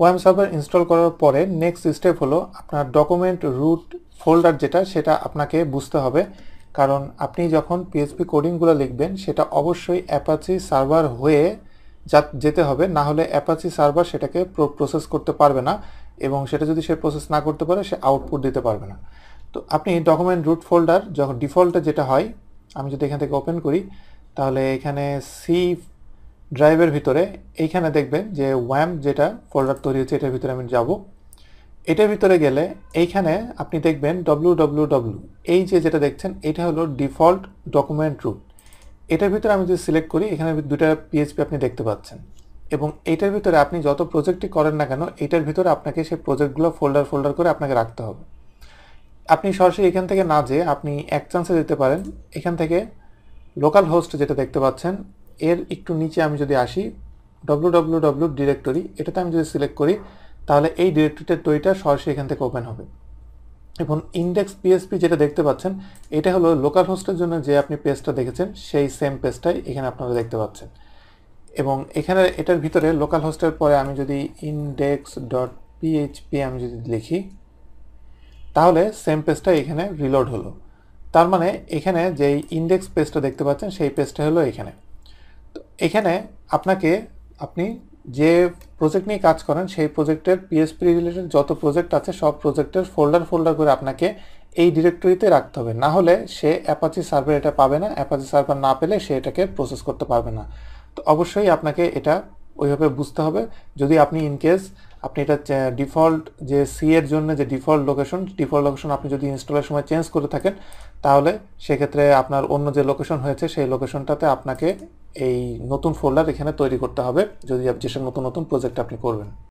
warm server install করার পরে next step হলো আপনার ডকুমেন্ট রুট ফোল্ডার যেটা সেটা আপনাকে বুঝতে হবে কারণ আপনি যখন পিএসপি কোডিংগুলো লিখবেন সেটা অবশ্যই অ্যাপাচি সার্ভার হয়ে যা যেতে হবে না হলে অ্যাপাচি সার্ভার সেটাকে প্রসেস করতে পারবে না এবং সেটা যদি সে প্রসেস না করতে পারে সে আউটপুট দিতে পারবে না তো আপনি ডকুমেন্ট রুট ফোল্ডার যখন ডিফল্টে যেটা হয় আমি যদি এখান থেকে ওপেন করি তাহলে এখানে সি ড্রাইভের ভিতরে এইখানে দেখবেন যে ওয়াম যেটা ফোল্ডার তৈরি হয়েছে এটার ভিতরে আমি যাব এটার ভিতরে গেলে এইখানে আপনি দেখবেন ডব্লু এই যে যেটা দেখছেন এটা হলো ডিফল্ট ডকুমেন্ট রুট এটার ভিতরে আমি যদি সিলেক্ট করি এখানে দুটা পিএইচপি আপনি দেখতে পাচ্ছেন এবং এটার ভিতরে আপনি যত প্রজেক্টটি করেন না কেন এটার ভিতরে আপনাকে সেই প্রজেক্টগুলো ফোল্ডার ফোল্ডার করে আপনাকে রাখতে হবে আপনি সরাসরি এখান থেকে না যেয়ে আপনি এক চান্সে যেতে পারেন এখান থেকে লোকাল হোস্ট যেটা দেখতে পাচ্ছেন এর একটু নিচে আমি যদি আসি ডব্লু ডব্লু ডিরেক্টরি এটাতে আমি যদি সিলেক্ট করি তাহলে এই ডিরেক্টরিটার তৈরিটা সরাসরি এখান থেকে ওপেন হবে এবং ইন্ডেক্স পিএসপি যেটা দেখতে পাচ্ছেন এটা হলো লোকাল হোস্টের জন্য যে আপনি পেজটা দেখেছেন সেই সেম পেজটাই এখানে আপনারা দেখতে পাচ্ছেন এবং এখানে এটার ভিতরে লোকাল হোস্টের পরে আমি যদি ইন্ডেক্স ডট পিএইচপি আমি যদি লিখি তাহলে সেম পেজটা এখানে রিলোড হলো তার মানে এখানে যেই ইন্ডেক্স পেজটা দেখতে পাচ্ছেন সেই পেজটা হলো এখানে এখানে আপনাকে আপনি যে প্রজেক্ট নিয়ে কাজ করেন সেই প্রজেক্টের পিএসপি রিলেটেড যত প্রজেক্ট আছে সব প্রজেক্টের ফোল্ডার ফোল্ডার করে আপনাকে এই ডিরেক্টরিতে রাখতে হবে না হলে সে অ্যাপাচি সার্ভার এটা পাবে না অ্যাপাচি সার্ভার না পেলে সে এটাকে প্রসেস করতে পারবে না তো অবশ্যই আপনাকে এটা ওইভাবে বুঝতে হবে যদি আপনি ইনকেস আপনি এটা ডিফল্ট যে সি এর জন্য যে ডিফল্ট লোকেশন ডিফল্ট লোকেশন আপনি যদি ইনস্টলের সময় চেঞ্জ করে থাকেন তাহলে সেক্ষেত্রে আপনার অন্য যে লোকেশন হয়েছে সেই লোকেশনটাতে আপনাকে এই নতুন ফোল্ডার এখানে তৈরি করতে হবে যদি যেসব নতুন নতুন প্রজেক্ট আপনি করবেন